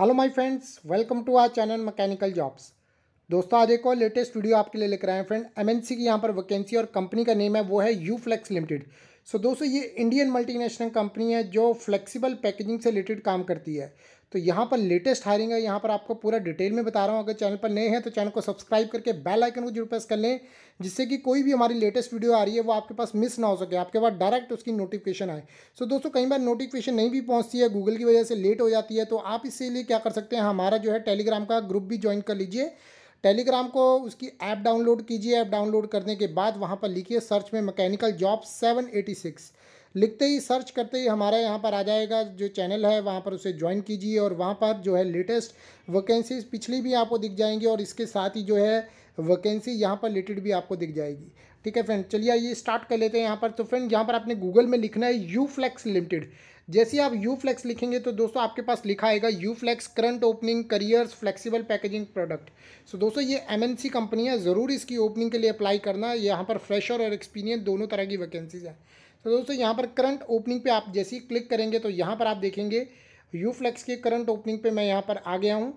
Hello my friends welcome to our channel mechanical jobs दोस्तों आज एक और लेटेस्ट वीडियो आपके लिए लेकर आए हैं फ्रेंड एमएनसी की यहाँ पर वैकेंसी और कंपनी का नेम है वो है Uflex limited so so, दोस्तों ये इंडियन मल्टीनेशनल कंपनी है जो फ्लेक्सिबल पैकेजिंग से रिलेटेड काम करती है तो यहाँ पर लेटेस्ट हायरिंग है यहाँ पर आपको पूरा डिटेल में बता रहा हूँ अगर चैनल पर नए हैं तो चैनल को सब्सक्राइब करके बेल आइकन को जरूर प्रेस कर लें जिससे कि कोई भी हमारी लेटेस्ट वीडियो आ रही है वो आपके पास मिस ना हो सके आपके पास डायरेक्ट उसकी नोटिफिकेशन आए सो so, दोस्तों कई बार नोटिफिकेशन नहीं भी पहुँचती है गूगल की वजह से लेट हो जाती है तो आप इसीलिए क्या कर सकते हैं हमारा जो है टेलीग्राम का ग्रुप भी ज्वाइन कर लीजिए टेलीग्राम को उसकी ऐप डाउनलोड कीजिए ऐप डाउनलोड करने के बाद वहाँ पर लिखिए सर्च में मैकेनिकल जॉब 786 लिखते ही सर्च करते ही हमारा यहाँ पर आ जाएगा जो चैनल है वहाँ पर उसे ज्वाइन कीजिए और वहाँ पर जो है लेटेस्ट वैकेंसीज पिछली भी आपको दिख जाएंगी और इसके साथ ही जो है वैकेंसी यहाँ पर रिलेटेड भी आपको दिख जाएगी ठीक है फ्रेंड चलिए ये स्टार्ट कर लेते हैं यहाँ पर तो फ्रेंड यहाँ पर आपने गूगल में लिखना है यू फ्लैक्स लिमिटेड जैसे आप यू फ्लेक्स लिखेंगे तो दोस्तों आपके पास लिखा आएगा Uflex current opening careers flexible packaging product so दोस्तों ये एमएनसी कंपनी है ज़रूर इसकी ओपनिंग के लिए अप्लाई करना यहाँ पर फ्रेशर और एक्सपीरियंस दोनों तरह की वैकेंसीज है तो दोस्तों यहाँ पर करंट ओपनिंग पे आप जैसे ही क्लिक करेंगे तो यहाँ पर आप देखेंगे यू फ्लेक्स के करंट ओपनिंग पे मैं यहाँ पर आ गया हूँ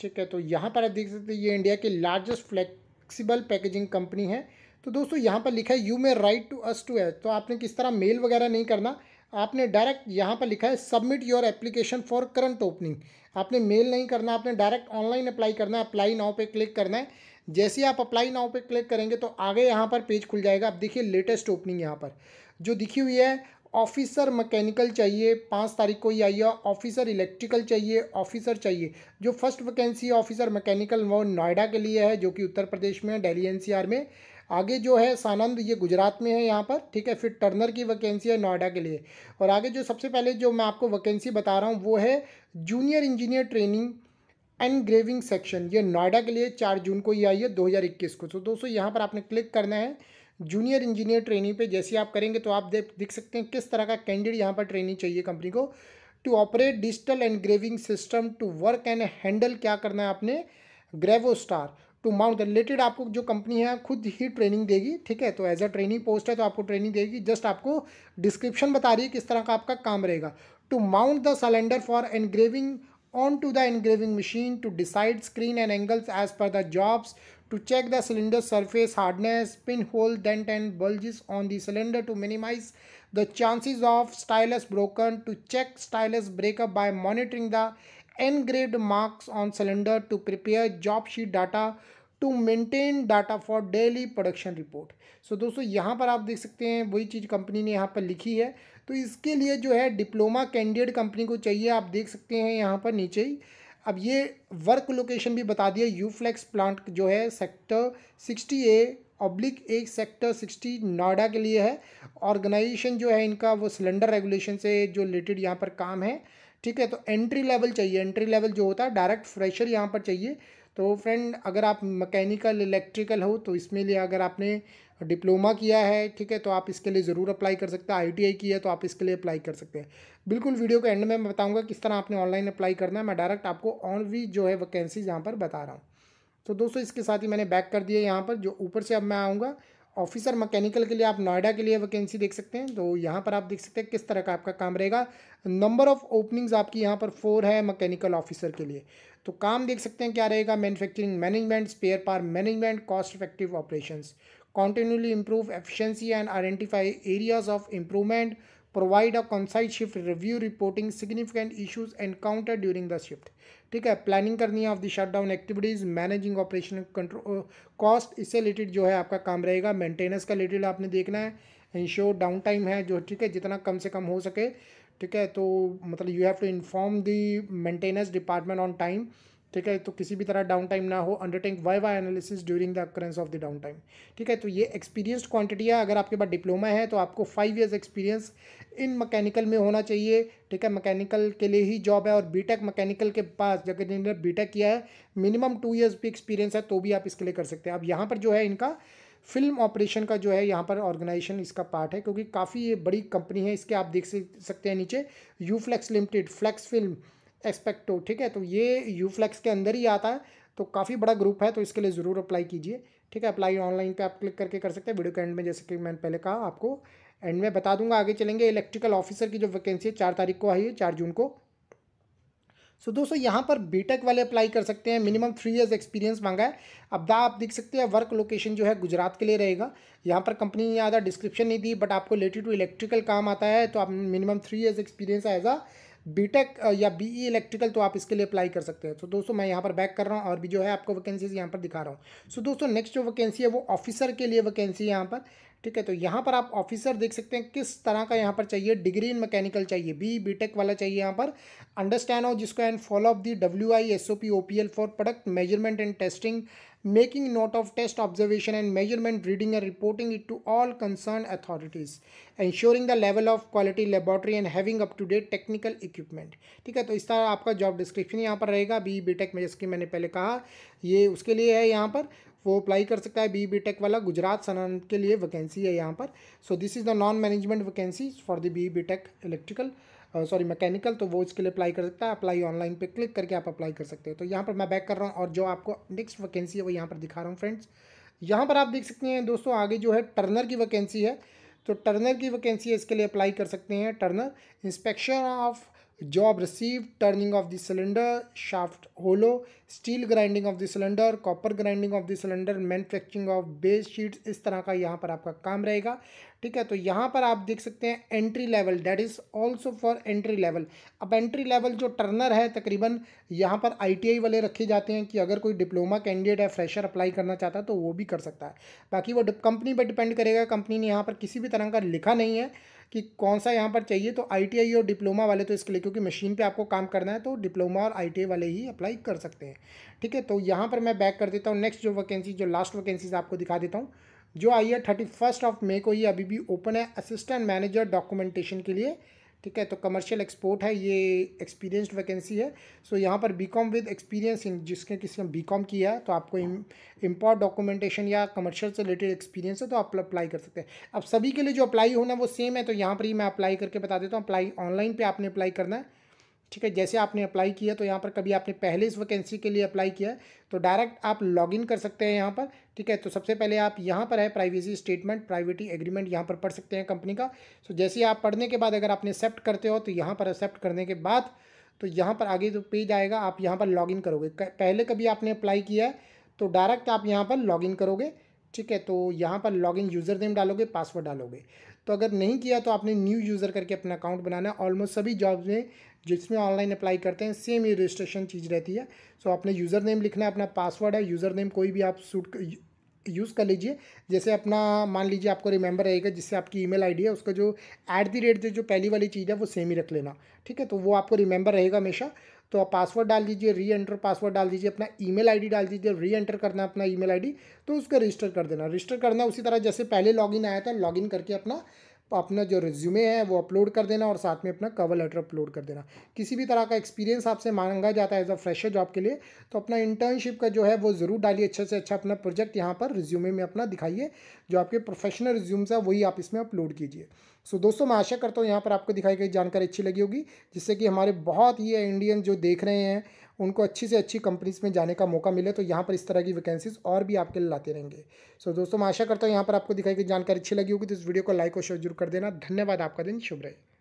ठीक है तो यहाँ पर आप देख सकते हैं ये इंडिया के लार्जेस्ट फ्लेक्सिबल पैकेजिंग कंपनी है तो दोस्तों यहाँ पर लिखा है you may write to us to H तो आपने किस तरह मेल वगैरह नहीं करना आपने डायरेक्ट यहाँ पर लिखा है submit your application for current opening आपने मेल नहीं करना आपने डायरेक्ट ऑनलाइन अप्लाई करना है अप्लाई नाव पे क्लिक करना है जैसे ही आप अप्लाई नाव पे क्लिक करेंगे तो आगे यहाँ पर पेज खुल जाएगा आप देखिए लेटेस्ट ओपनिंग यहाँ पर जो दिखी हुई है ऑफिसर मैकेनिकल चाहिए पाँच तारीख को ही आई है ऑफिसर इलेक्ट्रिकल चाहिए ऑफिसर चाहिए जो फर्स्ट वैकेंसी ऑफिसर मैकेनिकल वो नोएडा के लिए है जो कि उत्तर प्रदेश में है डेली एन में आगे जो है सानंद ये गुजरात में है यहाँ पर ठीक है फिर टर्नर की वैकेंसी है नोएडा के लिए और आगे जो सबसे पहले जो मैं आपको वैकेंसी बता रहा हूँ वो है junior engineer training engraving section ये नोएडा के लिए चार जून को ही आई है इक्कीस को तो दोस्तों यहाँ पर आपने क्लिक करना है जूनियर इंजीनियर ट्रेनिंग पे जैसे आप करेंगे तो आप देख देख सकते हैं किस तरह का कैंडिडेट यहाँ पर ट्रेनिंग चाहिए कंपनी को to operate digital engraving system to work and handle क्या करना है आपने Gravostar to mount related आपको जो कंपनी है खुद ही ट्रेनिंग देगी ठीक है तो एज अ ट्रेनिंग पोस्ट है तो आपको ट्रेनिंग देगी जस्ट आपको डिस्क्रिप्शन बता रही है किस तरह का आपका काम रहेगा to mount the cylinder for engraving on to the engraving machine to decide screen and angles as per the jobs to check the cylinder surface hardness pin hole dent and bulges on the cylinder to minimize the chances of stylus broken to check stylus breakup by monitoring the engraved marks on cylinder to prepare job sheet data to maintain data for daily production report so दोस्तों यहाँ पर आप देख सकते हैं वही चीज़ company ने यहाँ पर लिखी है तो इसके लिए जो है डिप्लोमा कैंडिडेट कंपनी को चाहिए आप देख सकते हैं यहाँ पर नीचे ही अब ये वर्क लोकेशन भी बता दिया यूफ्लेक्स प्लांट जो है सेक्टर सिक्सटी ए ऑब्लिक एक सेक्टर सिक्सटी नोएडा के लिए है ऑर्गेनाइजेशन जो है इनका वो सिलेंडर रेगुलेशन से जो रिलेटेड यहाँ पर काम है ठीक है तो एंट्री लेवल चाहिए एंट्री लेवल जो होता है डायरेक्ट फ्रेशर यहाँ पर चाहिए तो फ्रेंड अगर आप मैकेनिकल इलेक्ट्रिकल हो तो इसमें लिए अगर आपने डिप्लोमा किया है ठीक है तो आप इसके लिए ज़रूर अप्लाई कर सकते हैं आईटीआई की है तो आप इसके लिए अप्लाई कर सकते हैं बिल्कुल वीडियो के एंड में मैं बताऊंगा किस तरह आपने ऑनलाइन अप्लाई करना है मैं डायरेक्ट आपको और भी जो है वैकेंसीज यहाँ पर बता रहा हूँ तो दोस्तों इसके साथ ही मैंने बैक कर दिया यहाँ पर जो ऊपर से अब मैं आऊँगा ऑफिसर मैकेनिकल के लिए आप नोएडा के लिए वैकेंसी देख सकते हैं तो यहाँ पर आप देख सकते हैं किस तरह का आपका काम रहेगा नंबर ऑफ ओपनिंग्स आपकी यहाँ पर फोर है मैकेनिकल ऑफिसर के लिए तो काम देख सकते हैं क्या रहेगा manufacturing management spare part management cost effective operations continuously improve efficiency and identify areas of improvement provide a concise shift review reporting significant issues encounter during the shift ठीक है प्लानिंग करनी है of the shutdown activities managing operation control cost इससे related जो है आपका काम रहेगा मेंटेनेंस का रिलेटेड आपने देखना है इंश्योर डाउन टाइम है जो ठीक है जितना कम से कम हो सके ठीक है तो मतलब you have to inform the maintenance department on time ठीक है तो किसी भी तरह डाउन टाइम ना हो undertake why why analysis during the occurrence of the down time ठीक है तो ये एक्सपीरियंसड क्वांटिटी है अगर आपके पास डिप्लोमा है तो आपको five years experience in mechanical में होना चाहिए ठीक है मैकेनिकल के लिए ही जॉब है और बीटेक मैकेनिकल के पास जगह जिन्होंने बीटेक किया है मिनिमम टू ईयर्स भी एक्सपीरियंस है तो भी आप इसके लिए कर सकते हैं अब यहाँ पर जो है इनका फिल्म ऑपरेशन का जो है यहाँ पर ऑर्गेनाइजेशन इसका पार्ट है क्योंकि काफ़ी ये बड़ी कंपनी है इसके आप देख सकते हैं नीचे Uflex limited flex film एक्सपेक्टो ठीक है तो ये यूफ्लेक्स के अंदर ही आता है तो काफ़ी बड़ा ग्रुप है तो इसके लिए ज़रूर अप्लाई कीजिए ठीक है अप्लाई ऑनलाइन पे आप क्लिक करके कर सकते हैं वीडियो के एंड में जैसे कि मैंने पहले कहा आपको एंड में बता दूंगा आगे चलेंगे इलेक्ट्रिकल ऑफिसर की जो वैकेंसी है चार तारीख को आई है चार जून को सो दोस्तों यहाँ पर बीटेक वाले अप्लाई कर सकते हैं मिनिमम थ्री इयर्स एक्सपीरियंस मांगा है अब दा आप देख सकते हैं वर्क लोकेशन जो है गुजरात के लिए रहेगा यहाँ पर कंपनी ने आधा डिस्क्रिप्शन नहीं दी बट आपको रिलेटेड टू इलेक्ट्रिकल काम आता है तो आप minimum three years experience as a BTech uh, या बीई इलेक्ट्रिकल e तो आप इसके लिए अप्लाई कर सकते हैं तो दोस्तों मैं यहाँ पर बैक कर रहा हूँ और भी जो है आपको वैकेंसीज यहाँ पर दिखा रहा हूँ सो दोस्तों नेक्स्ट जो वैकेंसी है वो ऑफिसर के लिए वैकेंसी है यहाँ पर ठीक है तो यहाँ पर आप ऑफिसर देख सकते हैं किस तरह का यहाँ पर चाहिए डिग्री इन मैकेनिकल चाहिए बी बी e, वाला चाहिए यहाँ पर अंडरस्टैंड हो जिसको and follow up the W I S O P O P L for product measurement and testing making note of test observation and measurement, reading and reporting it to all concerned authorities, ensuring the level of quality laboratory and having up to date technical equipment. ठीक है तो इस तरह आपका job description यहाँ पर रहेगा B B take में जिसकी मैंने पहले कहा ये उसके लिए है यहाँ पर वो अप्लाई कर सकता है बी बी टेक वाला गुजरात सनान के लिए वैकेंसी है यहाँ पर so this is the non management vacancy for the B B tech electrical sorry mechanical तो वो इसके लिए अप्लाई कर सकता है अप्लाई ऑनलाइन पे क्लिक करके आप अप्लाई कर सकते हैं तो यहाँ पर मैं बैक कर रहा हूँ और जो आपको नेक्स्ट वैकेंसी है वो यहाँ पर दिखा रहा हूँ फ्रेंड्स यहाँ पर आप देख सकते हैं दोस्तों आगे जो है टर्नर की वैकेंसी है तो टर्नर की वैकेंसी है इसके लिए अप्लाई कर सकते हैं turner inspection of job receive turning of the cylinder shaft hollow steel grinding of the cylinder copper grinding of the cylinder manufacturing of base sheets इस तरह का यहाँ पर आपका काम रहेगा ठीक है तो यहाँ पर आप देख सकते हैं entry level that is also for entry level अब एंट्री लेवल जो टर्नर है तकरीबन यहाँ पर आई वाले रखे जाते हैं कि अगर कोई डिप्लोमा कैंडिडेट है फ्रेशर अप्लाई करना चाहता है तो वो भी कर सकता है बाकी वो कंपनी पर डिपेंड करेगा कंपनी ने यहाँ पर किसी भी तरह का लिखा नहीं है कि कौन सा यहाँ पर चाहिए तो आई और डिप्लोमा वाले तो इसके लिए क्योंकि मशीन पर आपको काम करना है तो डिप्लोमा और आई वाले ही अप्लाई कर सकते हैं ठीक है तो यहाँ पर मैं बैक कर देता हूँ नेक्स्ट जो वैकेंसी जो लास्ट वैकेंसीज आपको दिखा देता हूँ जो आई है थर्टी फर्स्ट ऑफ मे को ये अभी भी ओपन है असिस्टेंट मैनेजर डॉक्यूमेंटेशन के लिए ठीक है तो कमर्शियल एक्सपोर्ट है ये एक्सपीरियंस्ड वैकेंसी है सो so, यहाँ पर B com with experience in जिसके किसी ने बी कॉम किया है तो आपको इम्पोर्ट डॉक्यूमेंटेशन या कमर्शियल से रिलेटेड एक्सपीरियंस है तो आप अप्लाई कर सकते हैं अब सभी के लिए जो अप्लाई होना वो सेम है तो यहाँ पर ही मैं अप्लाई करके बता देता हूँ अप्लाई ऑनलाइन पर आपने अप्लाई करना है ठीक है जैसे आपने अप्लाई किया तो यहाँ पर कभी आपने पहले इस वैकेंसी के लिए अप्लाई किया है तो डायरेक्ट आप लॉगिन कर सकते हैं यहाँ पर ठीक है तो सबसे पहले आप यहाँ पर है प्राइवेसी स्टेटमेंट प्राइवेटी एग्रीमेंट यहाँ पर पढ़ सकते हैं कंपनी का सो जैसे आप पढ़ने के बाद अगर आपने एक्सेप्ट करते हो तो यहाँ पर एक्सेप्ट करने के बाद तो यहाँ पर आगे जो तो पेज आएगा आप यहाँ पर लॉगिन करोगे पहले कभी आपने अप्लाई किया है तो डायरेक्ट आप यहाँ पर लॉगिन करोगे ठीक है तो यहाँ पर लॉगिन यूज़र नेम डालोगे पासवर्ड डालोगे तो अगर नहीं किया तो आपने न्यू यूज़र करके अपना अकाउंट बनाना है ऑलमोस्ट सभी जॉब्स में जिसमें ऑनलाइन अप्लाई करते हैं सेम ये रजिस्ट्रेशन चीज़ रहती है सो आपने यूज़र नेम लिखना है अपना पासवर्ड है यूज़र नेम कोई भी आप सूट यूज़ कर लीजिए जैसे अपना मान लीजिए आपको रिमेंबर रहेगा जिससे आपकी ईमेल आईडी है उसका जो ऐट दी रेट जो पहली वाली चीज़ है वो सेम ही रख लेना ठीक है तो वो आपको रिमेंबर रहेगा हमेशा तो आप पासवर्ड डाल दीजिए री एंटर पासवर्ड डाल दीजिए अपना ईमेल आईडी डाल दीजिए री एंटर करना अपना ईमेल आईडी तो उसका रजिस्टर कर देना रजिस्टर करना उसी तरह जैसे पहले लॉगिन आया था लॉगिन करके अपना अपना जो रिज्यूमे है वो अपलोड कर देना और साथ में अपना कवर लेटर अपलोड कर देना किसी भी तरह का एक्सपीरियंस आपसे मांगा जाता है एज अ फ्रेशर जॉब के लिए तो अपना इंटर्नशिप का जो है वो ज़रूर डालिए अच्छे से अच्छा अपना प्रोजेक्ट यहाँ पर रिज्यूमे में अपना दिखाइए जो आपके प्रोफेशनल रिज्यूम्स है वही आप इसमें अपलोड कीजिए सो दोस्तों मैं आशा करता हूँ यहाँ पर आपको दिखाई गई जानकारी अच्छी लगी होगी जिससे कि हमारे बहुत ही इंडियन जो देख रहे हैं उनको अच्छी से अच्छी कंपनीज में जाने का मौका मिले तो यहाँ पर इस तरह की वैकेंसीज और भी आपके लिए लाते रहेंगे सो दोस्तों मैं आशा करता हूँ यहाँ पर आपको दिखाई गई जानकारी अच्छी लगी होगी तो इस वीडियो को लाइक और शेयर जरूर कर देना धन्यवाद आपका दिन शुभ रहे